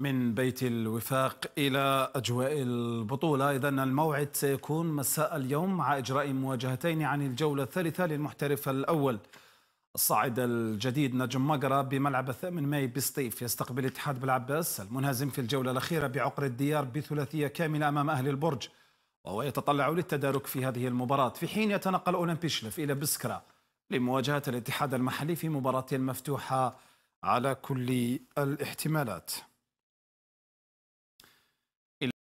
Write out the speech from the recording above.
من بيت الوفاق إلى أجواء البطولة إذا الموعد سيكون مساء اليوم مع إجراء مواجهتين عن الجولة الثالثة للمحترف الأول الصاعد الجديد نجم مقرى بملعب الثامن ماي بسطيف يستقبل اتحاد بالعباس المنهزم في الجولة الأخيرة بعقر الديار بثلاثية كاملة أمام أهل البرج وهو يتطلع للتدارك في هذه المباراة في حين يتنقل أولمبيشلف إلى بسكرة لمواجهة الاتحاد المحلي في مباراة مفتوحة على كل الاحتمالات